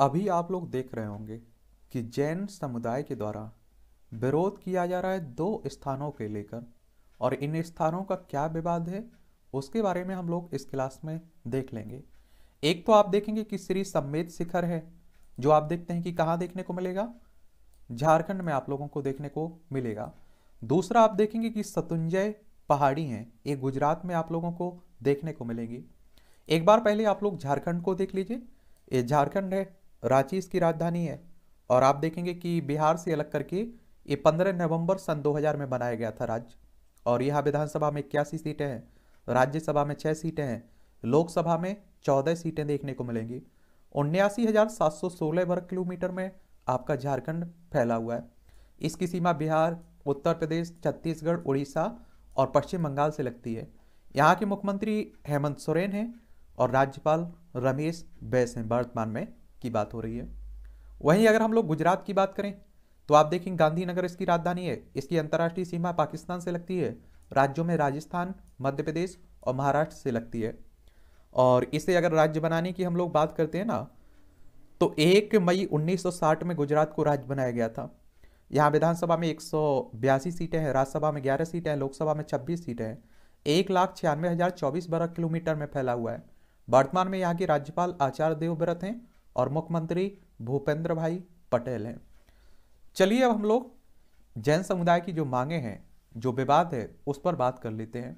अभी आप लोग देख रहे होंगे कि जैन समुदाय के द्वारा विरोध किया जा रहा है दो स्थानों के लेकर और इन स्थानों का क्या विवाद है उसके बारे में हम लोग इस क्लास में देख लेंगे एक तो आप देखेंगे कि श्री सम्मेद शिखर है जो आप देखते हैं कि कहाँ देखने को मिलेगा झारखंड में आप लोगों को देखने को मिलेगा दूसरा आप देखेंगे कि सतुंजय पहाड़ी हैं ये गुजरात में आप लोगों को देखने को मिलेंगी एक बार पहले आप लोग झारखंड को देख लीजिए ये झारखंड है रांची इसकी राजधानी है और आप देखेंगे कि बिहार से अलग करके ये पंद्रह नवंबर सन 2000 में बनाया गया था राज्य और यहाँ विधानसभा में इक्यासी सीटें हैं राज्यसभा में छः सीटें हैं लोकसभा में चौदह सीटें देखने को मिलेंगी उन्यासी हज़ार सात सौ सोलह वर्ग किलोमीटर में आपका झारखंड फैला हुआ है इसकी सीमा बिहार उत्तर प्रदेश छत्तीसगढ़ उड़ीसा और पश्चिम बंगाल से लगती है यहाँ के मुख्यमंत्री हेमंत सोरेन हैं और राज्यपाल रमेश बैस हैं वर्तमान में की बात हो रही है वहीं अगर हम लोग गुजरात की बात करें तो आप देखें गांधीनगर इसकी राजधानी है इसकी अंतर्राष्ट्रीय सीमा पाकिस्तान से लगती है राज्यों में राजस्थान मध्य प्रदेश और महाराष्ट्र से लगती है और इसे अगर राज्य बनाने की हम लोग बात करते हैं ना तो एक मई 1960 में गुजरात को राज्य बनाया गया था यहाँ विधानसभा में एक सीटें हैं राज्यसभा में ग्यारह सीटें हैं लोकसभा में छब्बीस सीटें हैं एक लाख छियानवे हज़ार चौबीस वर्ग किलोमीटर में फैला हुआ है वर्तमान में यहाँ के राज्यपाल आचार्य देवव्रत हैं और मुख्यमंत्री भूपेंद्र भाई पटेल हैं चलिए अब हम लोग जैन समुदाय की जो मांगे हैं जो विवाद है उस पर बात कर लेते हैं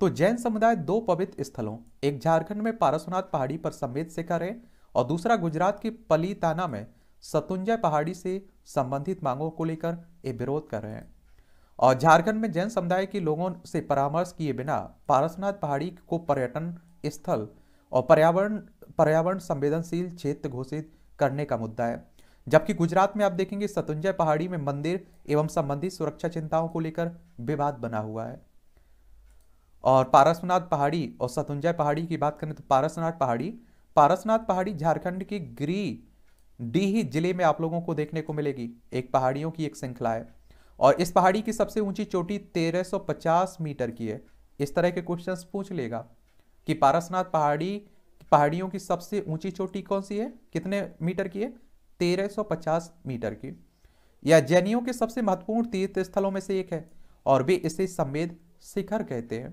तो जैन समुदाय दो पवित्र स्थलों एक झारखंड में पारसनाथ पहाड़ी पर संवेद शिखर है और दूसरा गुजरात के पलीताना में सतुंजय पहाड़ी से संबंधित मांगों को लेकर ये विरोध कर रहे हैं और झारखंड में जैन समुदाय के लोगों से परामर्श किए बिना पारसनाथ पहाड़ी को पर्यटन स्थल और पर्यावरण पर्यावरण संवेदनशील क्षेत्र घोषित करने का मुद्दा है जबकि गुजरात में आप देखेंगे सतुंजय पहाड़ी में मंदिर एवं संबंधित सुरक्षा चिंताओं को लेकर विवाद बना हुआ है और पारसनाथ पहाड़ी और सतुंजय पहाड़ी की बात करें तो पारसनाथ पहाड़ी पारसनाथ पहाड़ी झारखंड के गिरी डीही जिले में आप लोगों को देखने को मिलेगी एक पहाड़ियों की एक श्रृंखला है और इस पहाड़ी की सबसे ऊंची चोटी 1350 मीटर की है इस तरह के क्वेश्चंस पूछ लेगा कि पारसनाथ पहाड़ी पहाड़ियों की सबसे ऊंची चोटी कौन सी है कितने मीटर की है 1350 मीटर की यह जैनियों के सबसे महत्वपूर्ण तीर्थ स्थलों में से एक है और वे इसे संवेद शिखर कहते हैं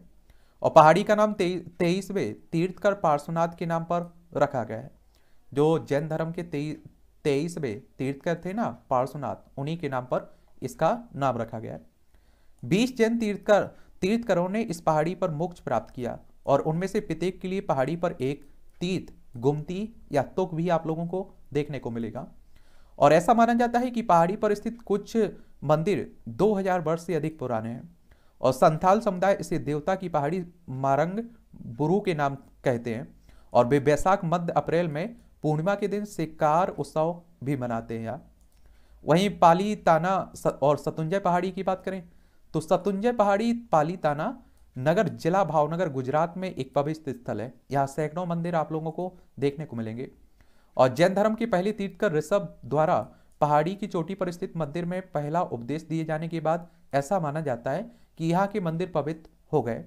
और पहाड़ी का नाम तेईसवें तीर्थकर पार्श्वनाथ के नाम पर रखा गया है जो जैन धर्म के तेईसवें तीर्थकर थे ना पार्श्वनाथ उन्हीं के नाम पर इसका नाम रखा गया है बीस जैन तीर्थकर तीर्थकरों ने इस पहाड़ी पर मोक्ष प्राप्त किया और उनमें से प्रत्येक के लिए पहाड़ी पर एक तीत गुमती या तुक भी आप लोगों को देखने को मिलेगा और ऐसा माना जाता है कि पहाड़ी पर स्थित कुछ मंदिर 2000 वर्ष से अधिक पुराने हैं और संथाल समुदाय इसे देवता की पहाड़ी मारंग बुरु के नाम कहते हैं और वे बैसाख मध्य अप्रैल में पूर्णिमा के दिन शिकार उत्सव भी मनाते हैं वहीं पाली ताना और सतुंजय पहाड़ी की बात करें तो सतुंजय पहाड़ी पाली ताना नगर जिला भावनगर गुजरात में एक पवित्र स्थल है यहाँ सैकड़ों मंदिर आप लोगों को देखने को मिलेंगे और जैन धर्म की पहली तीर्थकर ऋषभ द्वारा पहाड़ी की चोटी पर स्थित मंदिर में पहला उपदेश दिए जाने के बाद ऐसा माना जाता है कि यहाँ के मंदिर पवित्र हो गए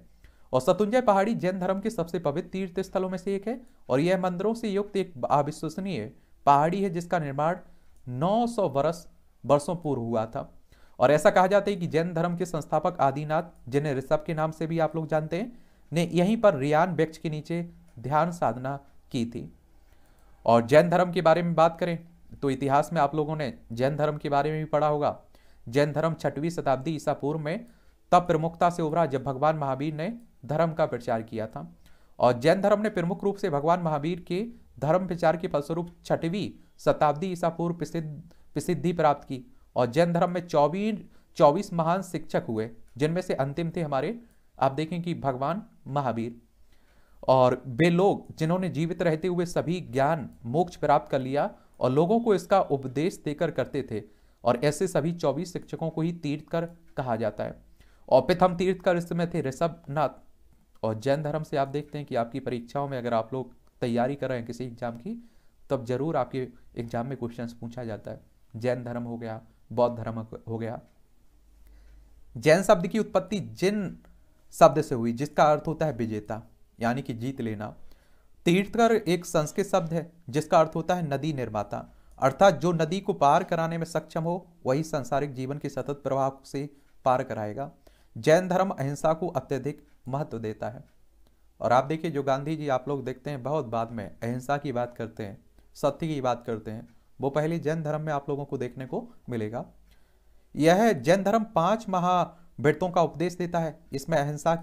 और सतुंजय पहाड़ी जैन धर्म के सबसे पवित्र तीर्थ स्थलों में से एक है और यह मंदिरों से युक्त एक अविश्वसनीय पहाड़ी है जिसका निर्माण नौ वर्ष वर्षों पूर्व हुआ था और ऐसा कहा जाता है कि जैन धर्म के संस्थापक आदिनाथ जिन्हें ऋषभ के नाम से भी आप लोग जानते हैं ने यहीं पर रियान वृक्ष के नीचे ध्यान साधना की थी और जैन धर्म के बारे में बात करें तो इतिहास में आप लोगों ने जैन धर्म के बारे में भी पढ़ा होगा जैन धर्म छठवीं शताब्दी ईसा पूर्व में तब प्रमुखता से उभरा जब भगवान महावीर ने धर्म का प्रचार किया था और जैन धर्म ने प्रमुख रूप से भगवान महावीर के धर्म प्रचार के फलस्वरूप छठवीं शताब्दी ईसा पूर्व प्रसिद्ध प्रसिद्धि प्राप्त की और जैन धर्म में चौबीस चौबीस महान शिक्षक हुए जिनमें से अंतिम थे हमारे आप देखें कि भगवान महावीर और वे लोग जिन्होंने जीवित रहते हुए सभी ज्ञान मोक्ष प्राप्त कर लिया और लोगों को इसका उपदेश देकर करते थे और ऐसे सभी चौबीस शिक्षकों को ही तीर्थकर कहा जाता है और प्रथम तीर्थकर इस समय थे ऋषभनाथ और जैन धर्म से आप देखते हैं कि आपकी परीक्षाओं में अगर आप लोग तैयारी कर रहे हैं किसी एग्जाम की तब जरूर आपके एग्जाम में क्वेश्चन पूछा जाता है जैन धर्म हो गया बौद्ध धर्म हो गया जैन शब्द की उत्पत्ति जिन शब्द से हुई जिसका अर्थ होता है विजेता यानी कि जीत लेना तीर्थकर एक संस्कृत शब्द है जिसका अर्थ होता है नदी निर्माता अर्थात जो नदी को पार कराने में सक्षम हो वही सांसारिक जीवन के सतत प्रवाह से पार कराएगा जैन धर्म अहिंसा को अत्यधिक महत्व देता है और आप देखिए जो गांधी जी आप लोग देखते हैं बहुत बाद में अहिंसा की बात करते हैं सत्य की बात करते हैं वो पहली जैन धर्म में आप लोगों को देखने को मिलेगा यह जैन धर्म पांच महावृतों का उपदेश देता है इसमें अहिंसा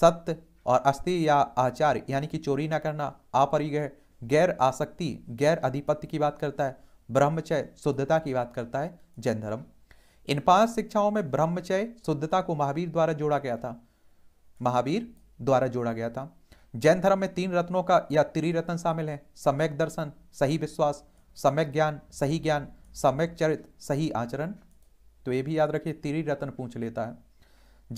सत्य और अस्थि या आचार यानी कि चोरी ना करना अपरिग्रह गैर आसक्ति गैर अधिपत्य की बात करता है ब्रह्मचय शुद्धता की बात करता है जैन धर्म इन पांच शिक्षाओं में ब्रह्मचय शुद्धता को महावीर द्वारा जोड़ा गया था महावीर द्वारा जोड़ा गया था जैन धर्म में तीन रत्नों का या त्रिरत्न शामिल है सम्यक दर्शन सही विश्वास सम्यक ज्ञान सही ज्ञान सम्यक चरित सही आचरण तो ये भी याद रखिए तिरी रत्न पूछ लेता है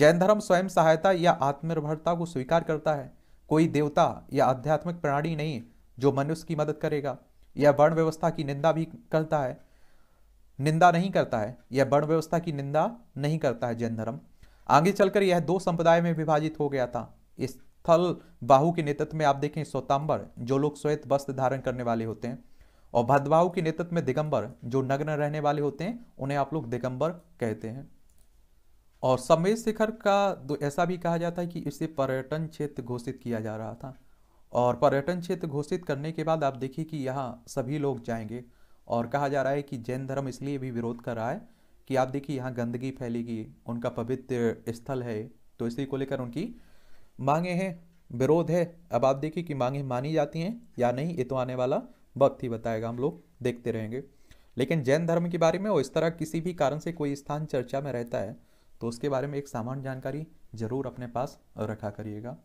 जैन धर्म स्वयं सहायता या आत्मनिर्भरता को स्वीकार करता है कोई देवता या आध्यात्मिक प्रणाली नहीं जो मनुष्य की मदद करेगा यह वर्ण व्यवस्था की निंदा भी करता है निंदा नहीं करता है यह वर्ण व्यवस्था की निंदा नहीं करता है जैन धर्म आगे चलकर यह दो संप्रदाय में विभाजित हो गया था स्थल बाहु के नेतृत्व में आप देखें स्वतंबर जो लोग श्वेत वस्त्र धारण करने वाले होते हैं और भद्रवाहु के नेतृत्व में दिगंबर जो नग्न रहने वाले होते हैं उन्हें आप लोग दिगंबर कहते हैं और समेत शिखर का तो ऐसा भी कहा जाता है कि इसे पर्यटन क्षेत्र घोषित किया जा रहा था और पर्यटन क्षेत्र घोषित करने के बाद आप देखिए कि यहाँ सभी लोग जाएंगे और कहा जा रहा है कि जैन धर्म इसलिए भी विरोध कर रहा है कि आप देखिए यहाँ गंदगी फैलेगी उनका पवित्र स्थल है तो इसी को लेकर उनकी मांगे हैं विरोध है अब आप देखिए कि मांगे मानी जाती हैं या नहीं ये तो आने वाला वक्त ही बताएगा हम लोग देखते रहेंगे लेकिन जैन धर्म के बारे में और इस तरह किसी भी कारण से कोई स्थान चर्चा में रहता है तो उसके बारे में एक सामान्य जानकारी जरूर अपने पास रखा करिएगा